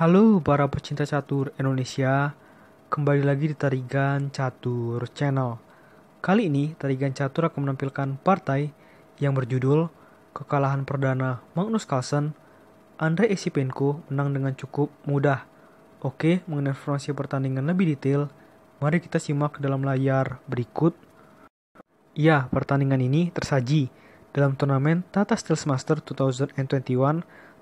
Halo para pecinta catur Indonesia, kembali lagi di Tarigan Catur Channel. Kali ini Tarigan Catur akan menampilkan partai yang berjudul Kekalahan Perdana Magnus Carlsen, Andre Isipenko menang dengan cukup mudah. Oke, mengenai informasi pertandingan lebih detail, mari kita simak ke dalam layar berikut. Ya, pertandingan ini tersaji dalam turnamen Tata Steel Master 2021,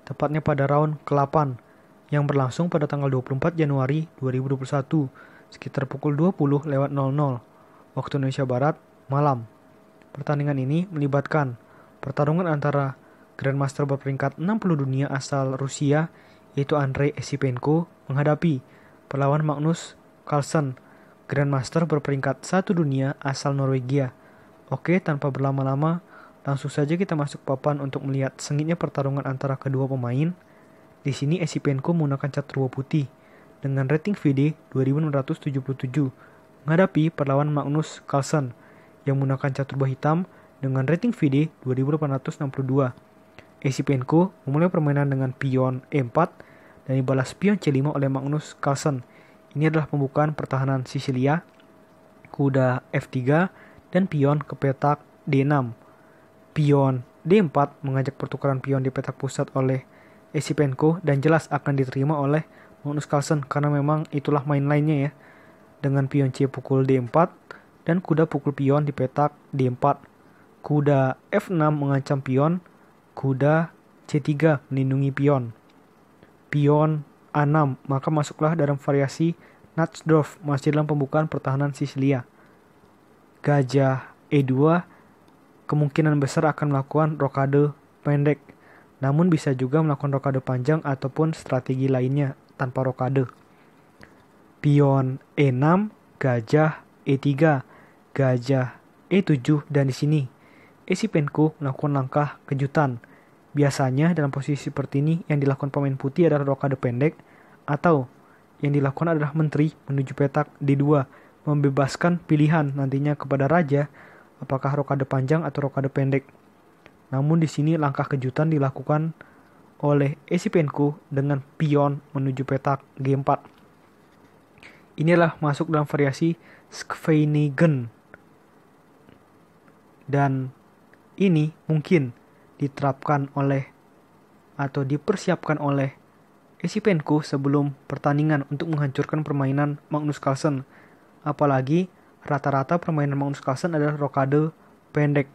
tepatnya pada round ke-8 yang berlangsung pada tanggal 24 Januari 2021 sekitar pukul 20 lewat 00 waktu Indonesia Barat malam. Pertandingan ini melibatkan pertarungan antara Grandmaster berperingkat 60 dunia asal Rusia yaitu Andrei Esipenko menghadapi pelawan Magnus Carlsen, Grandmaster berperingkat 1 dunia asal Norwegia. Oke, tanpa berlama-lama, langsung saja kita masuk papan untuk melihat sengitnya pertarungan antara kedua pemain di sini SCPNCO menggunakan cat ruwa putih dengan rating VD 2677 menghadapi perlawan Magnus Carlsen yang menggunakan cat ruwa hitam dengan rating VD 2862. SCPNCO memulai permainan dengan pion E4 dan dibalas pion C5 oleh Magnus Carlsen. Ini adalah pembukaan pertahanan Sicilia, kuda F3, dan pion ke petak D6. Pion D4 mengajak pertukaran pion di petak pusat oleh Esi Penko dan jelas akan diterima oleh Magnus Carlsen karena memang itulah main lainnya ya. Dengan pion C pukul D4 dan kuda pukul pion di petak D4. Kuda F6 mengancam pion, kuda C3 melindungi pion. Pion A6 maka masuklah dalam variasi Natsdorf masih dalam pembukaan pertahanan Sisilia. Gajah E2 kemungkinan besar akan melakukan rokade pendek namun bisa juga melakukan rokade panjang ataupun strategi lainnya tanpa rokade. Pion E6, gajah E3, gajah E7, dan di sini e6 Esipenko melakukan langkah kejutan. Biasanya dalam posisi seperti ini yang dilakukan pemain putih adalah rokade pendek atau yang dilakukan adalah menteri menuju petak D2 membebaskan pilihan nantinya kepada raja apakah rokade panjang atau rokade pendek. Namun di sini langkah kejutan dilakukan oleh Esipenko dengan pion menuju petak G4. Inilah masuk dalam variasi Skvenigen. Dan ini mungkin diterapkan oleh atau dipersiapkan oleh Esipenko sebelum pertandingan untuk menghancurkan permainan Magnus Carlsen. Apalagi rata-rata permainan Magnus Carlsen adalah rokade pendek.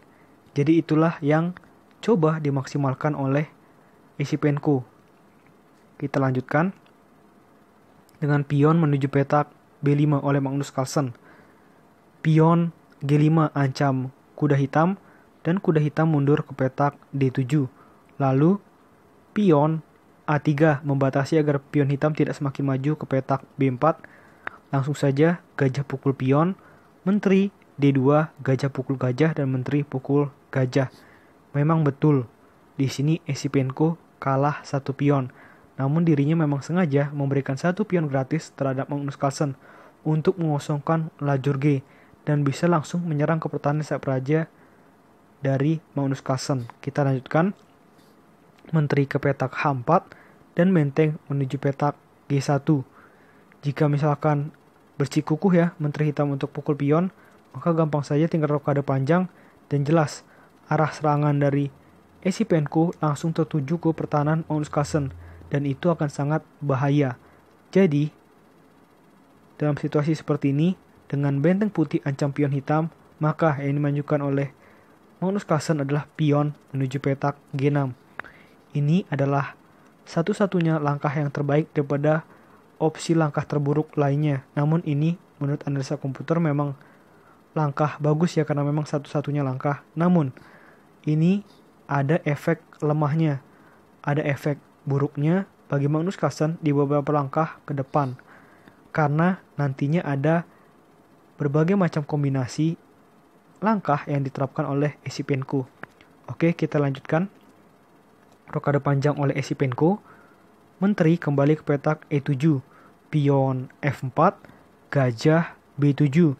Jadi itulah yang coba dimaksimalkan oleh isi penku. Kita lanjutkan dengan pion menuju petak B5 oleh Magnus Carlsen. Pion G5 ancam kuda hitam dan kuda hitam mundur ke petak D7. Lalu pion A3 membatasi agar pion hitam tidak semakin maju ke petak B4. Langsung saja gajah pukul pion, menteri D2 gajah pukul gajah dan menteri pukul gajah. Memang betul, di sini Esipenko kalah satu pion, namun dirinya memang sengaja memberikan satu pion gratis terhadap Magnus Carlsen untuk mengosongkan lajur G dan bisa langsung menyerang ke pertahanan sayap raja dari Magnus Carlsen. Kita lanjutkan. Menteri ke petak H4 dan Menteng menuju petak G1. Jika misalkan bersikukuh ya Menteri Hitam untuk pukul pion, maka gampang saja tinggal rokade panjang dan jelas arah serangan dari Esipenko langsung tertuju ke pertahanan Magnus Carlsen dan itu akan sangat bahaya. Jadi, dalam situasi seperti ini, dengan benteng putih ancam pion hitam, maka yang dimajukan oleh Magnus Carlsen adalah pion menuju petak G6. Ini adalah satu-satunya langkah yang terbaik daripada opsi langkah terburuk lainnya. Namun ini menurut analisa komputer memang langkah bagus ya karena memang satu-satunya langkah. Namun, ini ada efek lemahnya, ada efek buruknya bagi Magnus Carlsen di beberapa langkah ke depan. Karena nantinya ada berbagai macam kombinasi langkah yang diterapkan oleh Esipenko. Oke, kita lanjutkan. Rokade panjang oleh Esipenko. Menteri kembali ke petak E7, pion F4, gajah B7,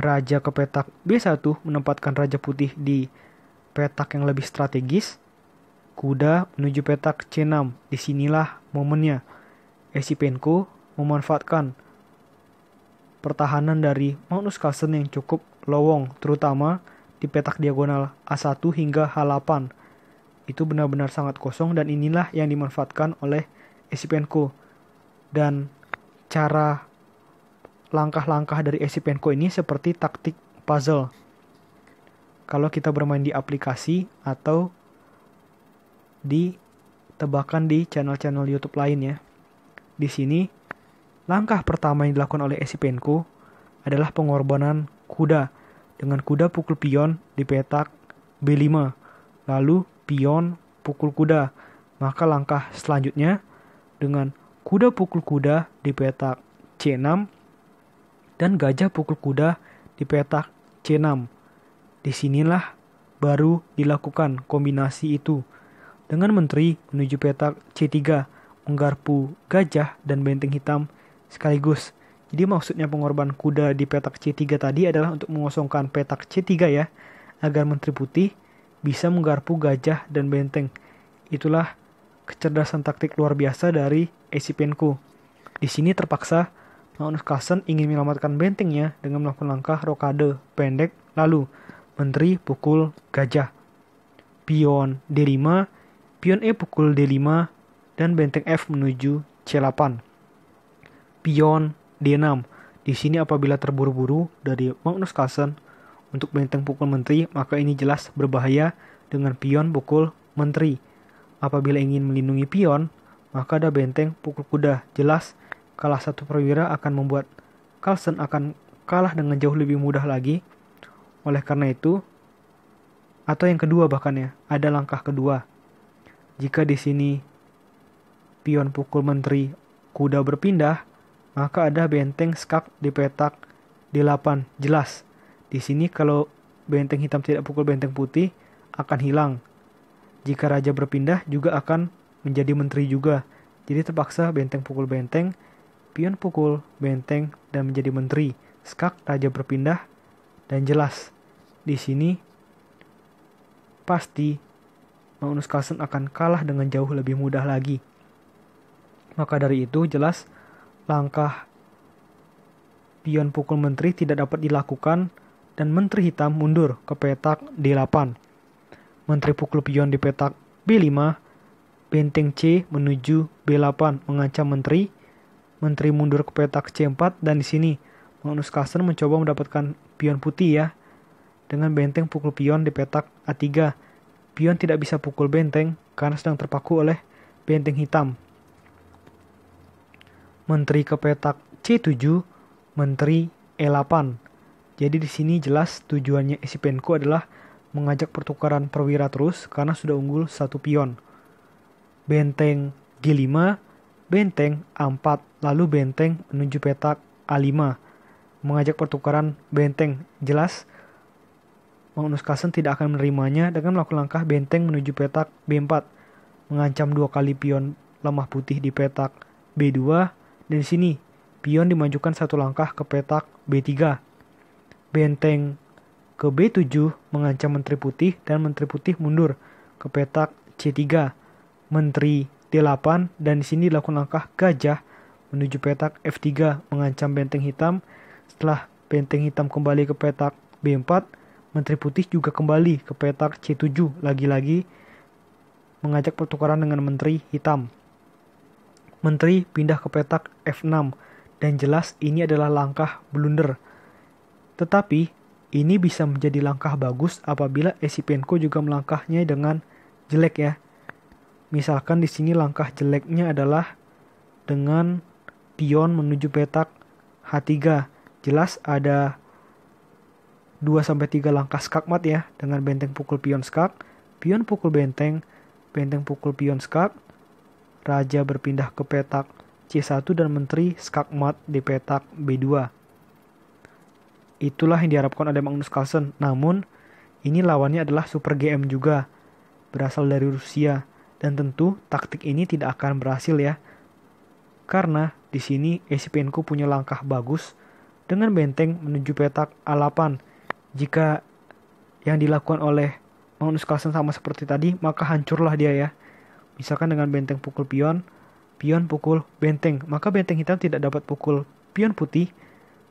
raja ke petak B1 menempatkan raja putih di petak yang lebih strategis, kuda menuju petak C6. Disinilah momennya. Esipenko memanfaatkan pertahanan dari Magnus Carlsen yang cukup lowong, terutama di petak diagonal A1 hingga H8. Itu benar-benar sangat kosong dan inilah yang dimanfaatkan oleh Esipenko. Dan cara langkah-langkah dari Esipenko ini seperti taktik puzzle kalau kita bermain di aplikasi atau di tebakan di channel-channel YouTube lainnya. Di sini, langkah pertama yang dilakukan oleh Esipenko adalah pengorbanan kuda dengan kuda pukul pion di petak B5, lalu pion pukul kuda. Maka langkah selanjutnya dengan kuda pukul kuda di petak C6 dan gajah pukul kuda di petak C6 Disinilah baru dilakukan kombinasi itu dengan menteri menuju petak C3 menggarpu gajah dan benteng hitam sekaligus. Jadi maksudnya pengorban kuda di petak C3 tadi adalah untuk mengosongkan petak C3 ya, agar Menteri Putih bisa menggarpu gajah dan benteng. Itulah kecerdasan taktik luar biasa dari Esipenko. Di sini terpaksa Magnus Carlsen ingin menyelamatkan bentengnya dengan melakukan langkah rokade pendek lalu menteri pukul gajah. Pion D5, pion E pukul D5, dan benteng F menuju C8. Pion D6, di sini apabila terburu-buru dari Magnus Carlsen untuk benteng pukul menteri, maka ini jelas berbahaya dengan pion pukul menteri. Apabila ingin melindungi pion, maka ada benteng pukul kuda. Jelas, kalah satu perwira akan membuat Carlsen akan kalah dengan jauh lebih mudah lagi oleh karena itu, atau yang kedua bahkan ya, ada langkah kedua. Jika di sini pion pukul menteri kuda berpindah, maka ada benteng skak di petak D8. Jelas, di sini kalau benteng hitam tidak pukul benteng putih akan hilang. Jika raja berpindah juga akan menjadi menteri juga. Jadi terpaksa benteng pukul benteng, pion pukul benteng dan menjadi menteri. Skak raja berpindah dan jelas. Di sini, pasti Magnus Carlsen akan kalah dengan jauh lebih mudah lagi. Maka dari itu, jelas langkah pion pukul menteri tidak dapat dilakukan dan menteri hitam mundur ke petak D8. Menteri pukul pion di petak B5, benteng C menuju B8 mengancam menteri, menteri mundur ke petak C4 dan di sini Magnus Carlsen mencoba mendapatkan pion putih ya. Dengan benteng pukul pion di petak A3, pion tidak bisa pukul benteng karena sedang terpaku oleh benteng hitam. Menteri ke petak C7, menteri E8. Jadi di sini jelas tujuannya Esipenko adalah mengajak pertukaran perwira terus karena sudah unggul satu pion. Benteng G5, benteng A4, lalu benteng menuju petak A5 mengajak pertukaran benteng. Jelas, Magnus Carlsen tidak akan menerimanya dengan melakukan langkah benteng menuju petak B4, mengancam dua kali pion lemah putih di petak B2, dan di sini pion dimajukan satu langkah ke petak B3. Benteng ke B7 mengancam Menteri Putih dan Menteri Putih mundur ke petak C3. Menteri t 8 dan di sini dilakukan langkah gajah menuju petak F3 mengancam benteng hitam setelah benteng hitam kembali ke petak B4, Menteri Putih juga kembali ke petak C7 lagi-lagi mengajak pertukaran dengan Menteri Hitam. Menteri pindah ke petak F6 dan jelas ini adalah langkah blunder. Tetapi ini bisa menjadi langkah bagus apabila Esipenko juga melangkahnya dengan jelek ya. Misalkan di sini langkah jeleknya adalah dengan pion menuju petak H3 Jelas ada 2-3 langkah skakmat ya dengan benteng pukul pion skak, pion pukul benteng, benteng pukul pion skak, raja berpindah ke petak C1 dan menteri skakmat di petak B2. Itulah yang diharapkan oleh Magnus Carlsen, namun ini lawannya adalah Super GM juga, berasal dari Rusia, dan tentu taktik ini tidak akan berhasil ya, karena di sini Esipenko punya langkah bagus, dengan benteng menuju petak a8. Jika yang dilakukan oleh Magnus Carlsen sama seperti tadi, maka hancurlah dia ya. Misalkan dengan benteng pukul pion, pion pukul benteng, maka benteng hitam tidak dapat pukul pion putih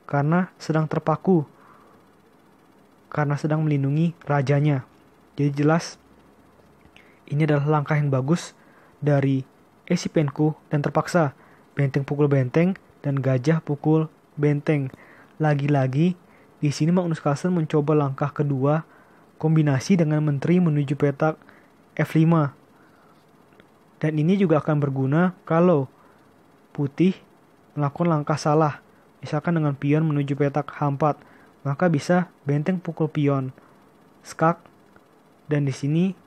karena sedang terpaku karena sedang melindungi rajanya. Jadi jelas ini adalah langkah yang bagus dari Esipenku dan terpaksa benteng pukul benteng dan gajah pukul benteng. Lagi-lagi, di sini Magnus Carlsen mencoba langkah kedua kombinasi dengan menteri menuju petak F5. Dan ini juga akan berguna kalau putih melakukan langkah salah, misalkan dengan pion menuju petak H4, maka bisa benteng pukul pion, skak, dan di sini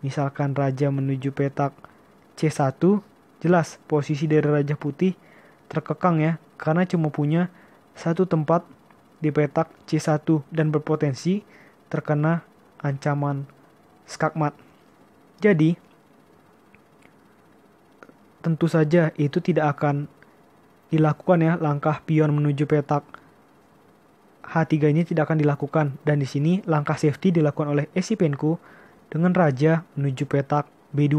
misalkan raja menuju petak C1, jelas posisi dari raja putih terkekang ya, karena cuma punya satu tempat di petak C1 dan berpotensi terkena ancaman skakmat. Jadi, tentu saja itu tidak akan dilakukan ya langkah pion menuju petak H3 ini tidak akan dilakukan dan di sini langkah safety dilakukan oleh Esipenko dengan raja menuju petak B2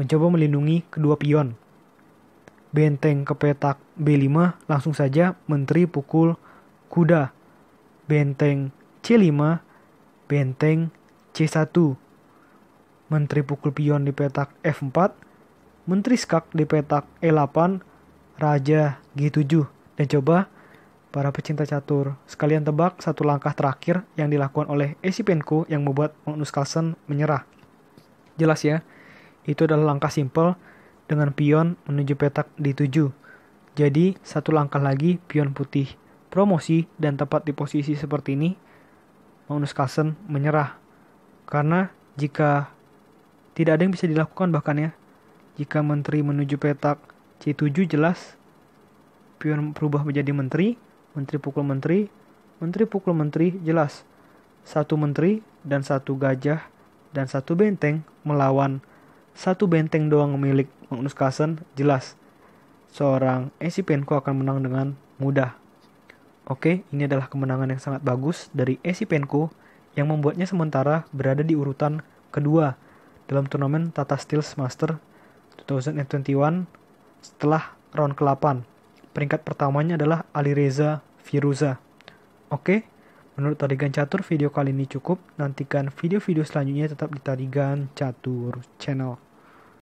mencoba melindungi kedua pion. Benteng ke petak B5 langsung saja menteri pukul kuda. Benteng C5, benteng C1. Menteri pukul pion di petak F4, menteri skak di petak E8, raja G7. Dan coba para pecinta catur, sekalian tebak satu langkah terakhir yang dilakukan oleh Esipenko yang membuat Magnus Carlsen menyerah. Jelas ya, itu adalah langkah simpel dengan pion menuju petak D7 jadi, satu langkah lagi pion putih promosi dan tepat di posisi seperti ini, Magnus Carlsen menyerah. Karena jika tidak ada yang bisa dilakukan bahkan ya, jika menteri menuju petak C7 jelas, pion berubah menjadi menteri, menteri pukul menteri, menteri pukul menteri jelas. Satu menteri dan satu gajah dan satu benteng melawan satu benteng doang milik Magnus Carlsen jelas seorang esipenko Penko akan menang dengan mudah. Oke, ini adalah kemenangan yang sangat bagus dari esipenko Penko yang membuatnya sementara berada di urutan kedua dalam turnamen Tata Steels Master 2021 setelah round ke-8. Peringkat pertamanya adalah Alireza Firuza. Oke, menurut Tarigan Catur video kali ini cukup. Nantikan video-video selanjutnya tetap di Tarigan Catur Channel.